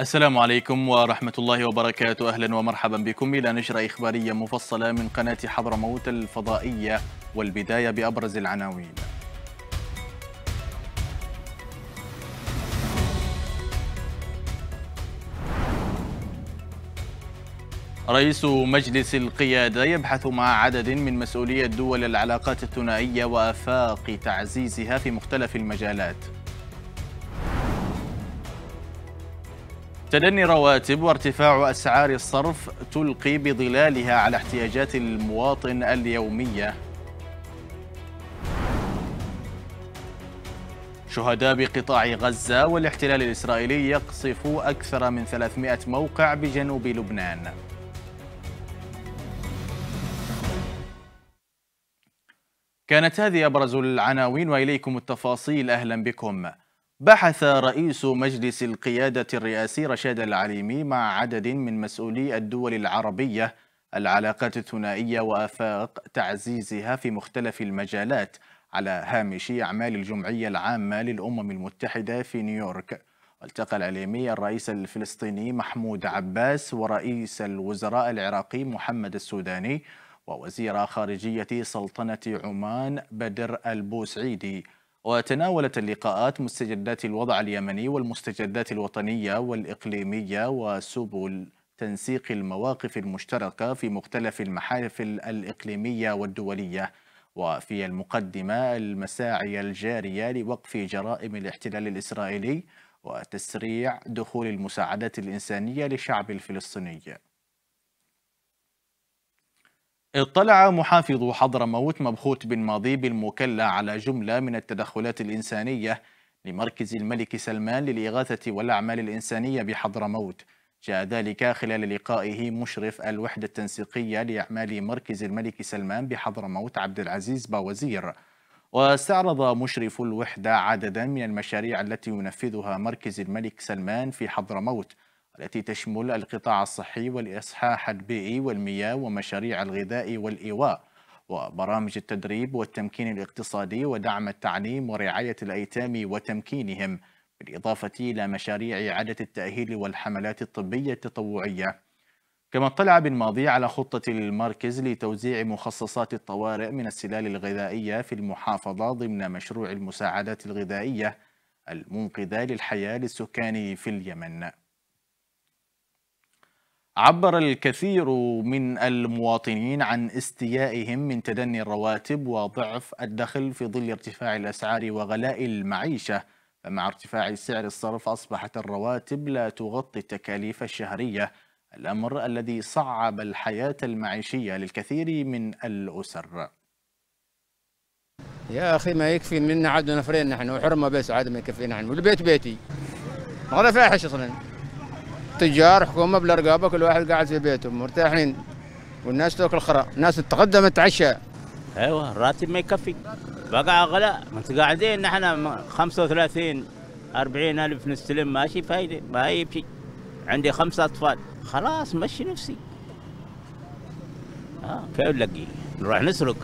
السلام عليكم ورحمة الله وبركاته أهلا ومرحبا بكم إلى نشرة إخبارية مفصلة من قناة حضرموت الفضائية والبداية بأبرز العناوين رئيس مجلس القيادة يبحث مع عدد من مسؤولي الدول العلاقات الثنائية وآفاق تعزيزها في مختلف المجالات تدني رواتب وارتفاع أسعار الصرف تلقي بظلالها على احتياجات المواطن اليومية شهداء بقطاع غزة والاحتلال الإسرائيلي يقصف أكثر من 300 موقع بجنوب لبنان كانت هذه أبرز العناوين وإليكم التفاصيل أهلا بكم بحث رئيس مجلس القيادة الرئاسي رشاد العليمي مع عدد من مسؤولي الدول العربية العلاقات الثنائية وآفاق تعزيزها في مختلف المجالات على هامش أعمال الجمعية العامة للأمم المتحدة في نيويورك التقى العليمي الرئيس الفلسطيني محمود عباس ورئيس الوزراء العراقي محمد السوداني ووزير خارجية سلطنة عمان بدر البوسعيدي وتناولت اللقاءات مستجدات الوضع اليمني والمستجدات الوطنية والإقليمية وسبل تنسيق المواقف المشتركة في مختلف المحافل الإقليمية والدولية وفي المقدمة المساعي الجارية لوقف جرائم الاحتلال الإسرائيلي وتسريع دخول المساعدات الإنسانية للشعب الفلسطيني اطلع محافظ حضرموت مبخوت بن ماضي بالمكلا على جملة من التدخلات الإنسانية لمركز الملك سلمان للإغاثة والأعمال الإنسانية بحضرموت جاء ذلك خلال لقائه مشرف الوحدة التنسيقية لأعمال مركز الملك سلمان بحضرموت عبد العزيز باوزير واستعرض مشرف الوحدة عددا من المشاريع التي ينفذها مركز الملك سلمان في حضرموت التي تشمل القطاع الصحي والإصحاح البيئي والمياه ومشاريع الغذاء والإيواء وبرامج التدريب والتمكين الاقتصادي ودعم التعليم ورعاية الأيتام وتمكينهم بالإضافة إلى مشاريع إعادة التأهيل والحملات الطبية التطوعية كما اطلع بالماضي على خطة المركز لتوزيع مخصصات الطوارئ من السلال الغذائية في المحافظة ضمن مشروع المساعدات الغذائية المنقذة للحياة للسكان في اليمن عبر الكثير من المواطنين عن استيائهم من تدني الرواتب وضعف الدخل في ظل ارتفاع الأسعار وغلاء المعيشة فمع ارتفاع سعر الصرف أصبحت الرواتب لا تغطي التكاليف الشهرية الأمر الذي صعب الحياة المعيشية للكثير من الأسر يا أخي ما يكفي منا عدنا نفرين نحن وحرمة بس عاد ما يكفينا نحن والبيت بيتي ما فاحش أصلا تجار حكومه بلا رقابه كل واحد قاعد في بيته مرتاحين والناس تاكل خرا الناس تتقدم تتعشى ايوه الراتب ما يكفي بقى اغلى ما انت قاعدين نحن 35 40 الف نستلم ماشي فايده ما هي بشيء عندي خمسة اطفال خلاص مشي نفسي اه كيف نلاقي نروح نسرق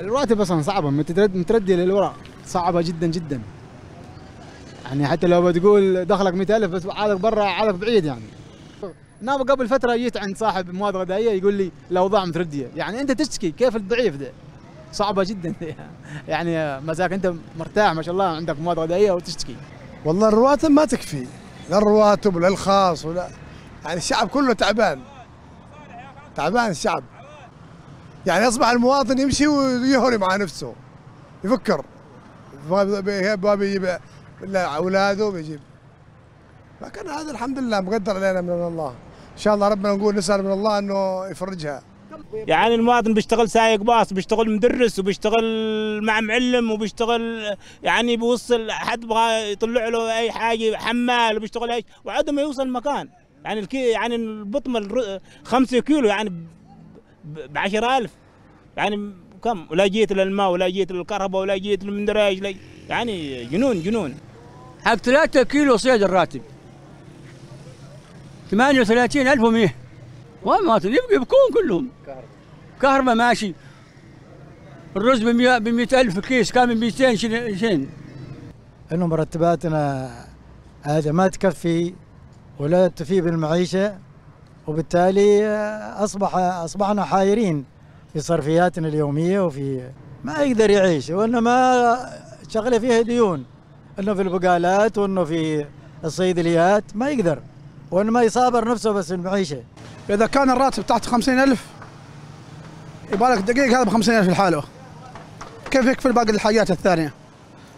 الرواتب اصلا صعبه متردي للوراء صعبه جدا جدا يعني حتى لو بتقول دخلك 100000 بس عالق برا عالق بعيد يعني انا قبل فتره جيت عند صاحب مواد غذائيه يقول لي الاوضاع مترديه يعني انت تشتكي كيف الضعيف ده صعبه جدا يعني مساك انت مرتاح ما شاء الله عندك مواد غذائيه وتشتكي والله الرواتب ما تكفي لا الرواتب ولا الخاص ولا يعني الشعب كله تعبان تعبان الشعب يعني اصبح المواطن يمشي ويهري مع نفسه يفكر ما بيجيب ولا اولاده بيجيب لكن هذا الحمد لله مقدر علينا من الله ان شاء الله ربنا نقول نسال من الله انه يفرجها يعني المواطن بيشتغل سايق باص بيشتغل مدرس وبيشتغل مع معلم وبيشتغل يعني بيوصل حد بغى يطلع له اي حاجه حمال وبيشتغل ايش وعاد ما يوصل مكان يعني الكي يعني البطمه 5 كيلو يعني ب 10000 يعني كم ولا جيت للماء ولا جيت للكهرباء ولا جيت ايش يعني جنون جنون حق 3 كيلو صيد الراتب 38100 وما يبكون كلهم كهرباء ماشي الرز ب 100000 كيس كان ب 200 شين انه مرتباتنا هذا ما تكفي ولا تفي بالمعيشه وبالتالي اصبح اصبحنا حائرين في صرفياتنا اليوميه وفي ما يقدر يعيش وانما شغله فيها ديون انه في البقالات وانه في الصيدليات ما يقدر وانه ما يصابر نفسه بس المعيشه اذا كان الراتب تحت 50000 يبالك دقيق هذا ب 50000 لحاله كيف يكفي باقي الحاجات الثانيه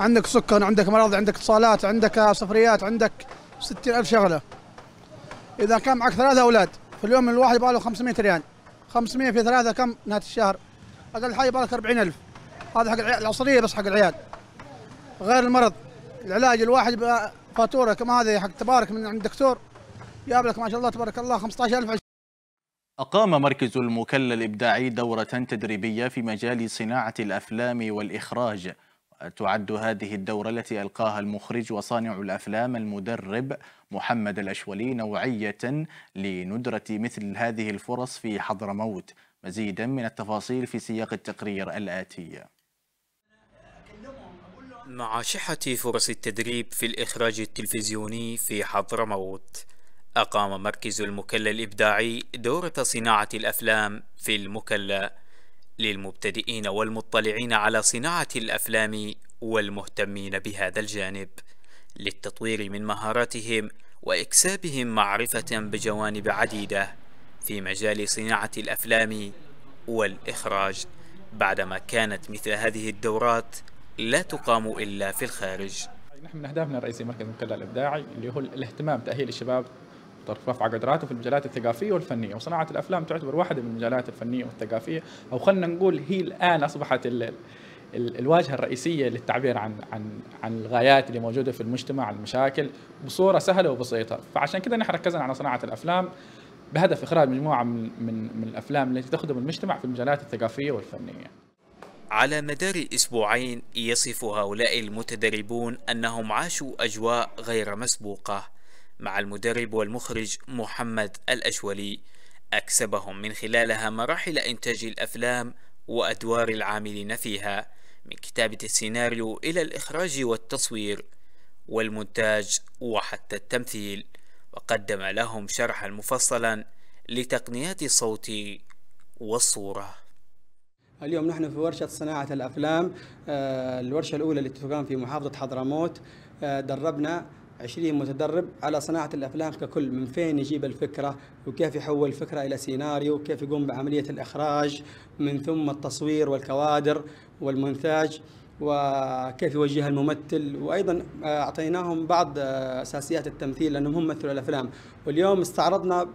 عندك سكر عندك مرض عندك اتصالات عندك سفريات عندك 60000 شغله اذا كان معك ثلاثه اولاد في اليوم الواحد يبغى له 500 ريال 500 في ثلاثه كم نهايه الشهر اقل حاجه يبغى لك 40000 هذا حق العصريه بس حق العيال غير المرض العلاج الواحد فاتوره كما هذه حق تبارك من عند الدكتور جاب لك ما شاء الله تبارك الله 15000 أقام مركز المكلة الإبداعي دورة تدريبية في مجال صناعة الأفلام والإخراج تعد هذه الدورة التي ألقاها المخرج وصانع الأفلام المدرب محمد الأشولي نوعية لندرة مثل هذه الفرص في حضرموت مزيدا من التفاصيل في سياق التقرير الآتي مع شحة فرص التدريب في الإخراج التلفزيوني في حضرموت أقام مركز المكلا الإبداعي دورة صناعة الأفلام في المكلا للمبتدئين والمطلعين على صناعة الأفلام والمهتمين بهذا الجانب للتطوير من مهاراتهم وإكسابهم معرفة بجوانب عديدة في مجال صناعة الأفلام والإخراج بعدما كانت مثل هذه الدورات لا تقام إلا في الخارج نحن من أهدافنا الرئيسية مركز القلة الإبداعي اللي هو الاهتمام تأهيل الشباب رفع قدراته في المجالات الثقافية والفنية وصناعة الأفلام تعتبر واحدة من المجالات الفنية والثقافية أو خلينا نقول هي الآن أصبحت ال الواجهة الرئيسية للتعبير عن عن عن الغايات اللي موجودة في المجتمع المشاكل بصورة سهلة وبسيطة فعشان كذا نحن ركزنا على صناعة الأفلام بهدف إخراج مجموعة من من, من الأفلام التي تخدم المجتمع في المجالات الثقافية والفنية على مدار اسبوعين يصف هؤلاء المتدربون أنهم عاشوا أجواء غير مسبوقة مع المدرب والمخرج محمد الأشولي أكسبهم من خلالها مراحل إنتاج الأفلام وأدوار العاملين فيها من كتابة السيناريو إلى الإخراج والتصوير والمونتاج وحتى التمثيل وقدم لهم شرحا مفصلا لتقنيات الصوت والصورة اليوم نحن في ورشة صناعة الأفلام آه، الورشة الأولى التي تقام في محافظة حضرموت آه، دربنا 20 متدرب على صناعة الأفلام ككل من فين يجيب الفكرة وكيف يحول الفكرة إلى سيناريو وكيف يقوم بعملية الإخراج من ثم التصوير والكوادر والمونتاج وكيف يوجهها الممثل وايضا آه، اعطيناهم بعض اساسيات التمثيل لانهم هم مثلوا الافلام واليوم استعرضنا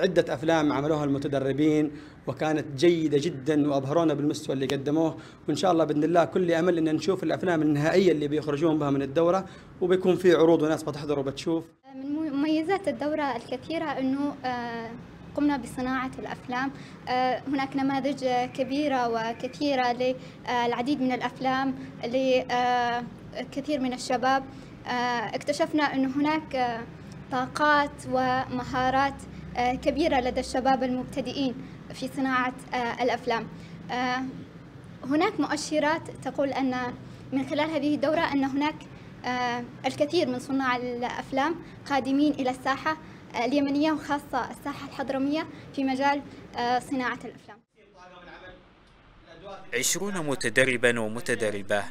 عدة أفلام عملوها المتدربين وكانت جيدة جدا وأبهرونا بالمستوى اللي قدموه وإن شاء الله بإذن الله كل أمل أن نشوف الأفلام النهائية اللي بيخرجون بها من الدورة وبيكون في عروض وناس بتحضر وبتشوف من مميزات الدورة الكثيرة أنه آه، قمنا بصناعة الأفلام آه، هناك نماذج كبيرة وكثيرة للعديد آه، من الأفلام لكثير من الشباب اكتشفنا أن هناك طاقات ومهارات آه، كبيرة لدى الشباب المبتدئين في صناعة آه، الأفلام آه، هناك مؤشرات تقول أن من خلال هذه الدورة أن هناك الكثير من صناع الأفلام قادمين إلى الساحة اليمنية وخاصة الساحة الحضرمية في مجال صناعة الأفلام عشرون متدربا ومتدربة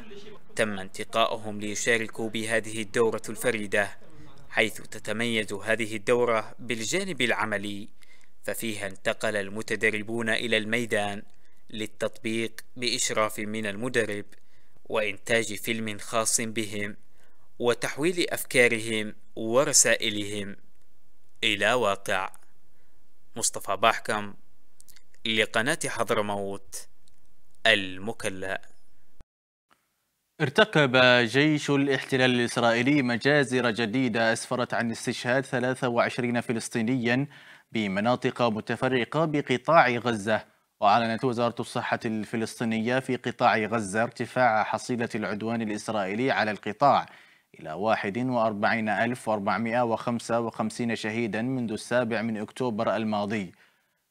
تم انتقائهم ليشاركوا بهذه الدورة الفريدة حيث تتميز هذه الدورة بالجانب العملي ففيها انتقل المتدربون إلى الميدان للتطبيق بإشراف من المدرب وإنتاج فيلم خاص بهم وتحويل أفكارهم ورسائلهم إلى واقع مصطفى باحكم لقناة حضرموت المكلأ ارتكب جيش الاحتلال الإسرائيلي مجازر جديدة أسفرت عن استشهاد 23 فلسطينيا بمناطق متفرقة بقطاع غزة وأعلنت وزارة الصحة الفلسطينية في قطاع غزة ارتفاع حصيلة العدوان الإسرائيلي على القطاع إلى 41455 شهيدا منذ السابع من أكتوبر الماضي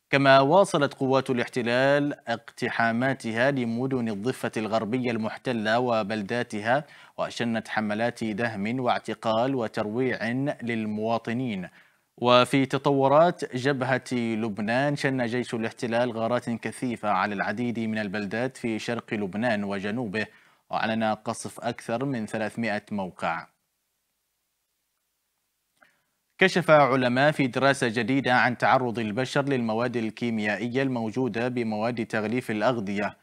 كما واصلت قوات الاحتلال اقتحاماتها لمدن الضفة الغربية المحتلة وبلداتها وشنت حملات دهم واعتقال وترويع للمواطنين وفي تطورات جبهة لبنان شن جيش الاحتلال غارات كثيفة على العديد من البلدات في شرق لبنان وجنوبه وأعلن قصف أكثر من 300 موقع كشف علماء في دراسة جديدة عن تعرض البشر للمواد الكيميائية الموجودة بمواد تغليف الأغذية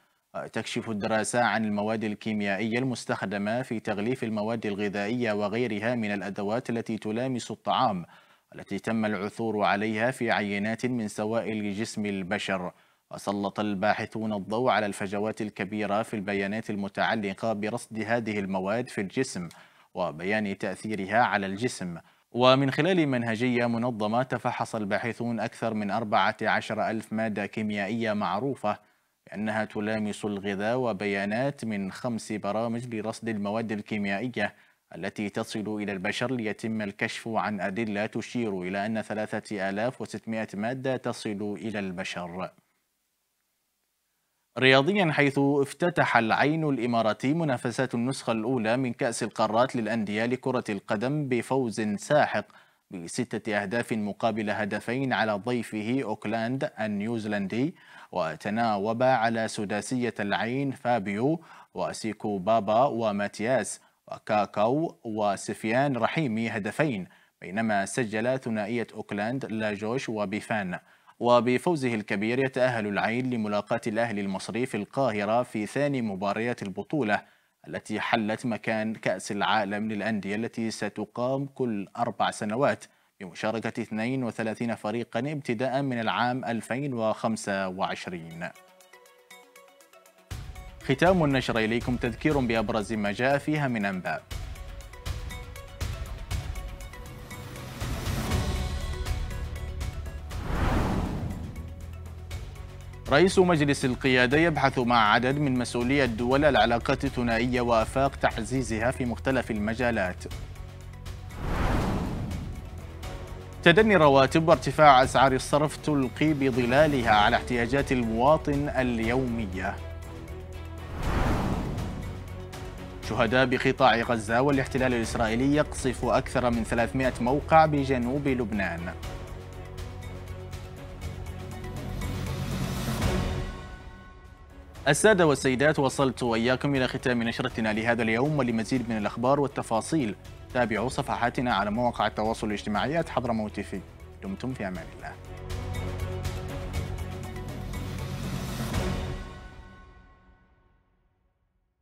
تكشف الدراسة عن المواد الكيميائية المستخدمة في تغليف المواد الغذائية وغيرها من الأدوات التي تلامس الطعام التي تم العثور عليها في عينات من سوائل جسم البشر وسلط الباحثون الضوء على الفجوات الكبيرة في البيانات المتعلقة برصد هذه المواد في الجسم وبيان تأثيرها على الجسم ومن خلال منهجية منظمة تفحص الباحثون أكثر من 14 ألف مادة كيميائية معروفة بأنها تلامس الغذاء وبيانات من خمس برامج لرصد المواد الكيميائية التي تصل إلى البشر ليتم الكشف عن أدلة تشير إلى أن 3600 مادة تصل إلى البشر رياضيا حيث افتتح العين الإماراتي منافسات النسخة الأولى من كأس القارات للأندية لكرة القدم بفوز ساحق بستة أهداف مقابل هدفين على ضيفه أوكلاند النيوزيلندي وتناوب على سداسية العين فابيو وسيكو بابا وماتياس وكاكاو وسفيان رحيمي هدفين بينما سجل ثنائية أوكلاند لاجوش وبيفان وبفوزه الكبير يتأهل العين لملاقاة الأهلي المصري في القاهرة في ثاني مباريات البطولة التي حلت مكان كأس العالم للأندية التي ستقام كل أربع سنوات بمشاركة 32 فريقا ابتداء من العام 2025 ختام النشر إليكم تذكير بأبرز ما جاء فيها من أنباء رئيس مجلس القيادة يبحث مع عدد من مسؤولي الدول العلاقات الثنائية وآفاق تعزيزها في مختلف المجالات تدني الرواتب وارتفاع أسعار الصرف تلقي بظلالها على احتياجات المواطن اليومية شهداء بقطاع غزة والاحتلال الإسرائيلي يقصف أكثر من 300 موقع بجنوب لبنان السادة والسيدات وصلت وإياكم إلى ختام نشرتنا لهذا اليوم ولمزيد من الأخبار والتفاصيل تابعوا صفحاتنا على مواقع التواصل الاجتماعي حضرموت في دمتم في أمان الله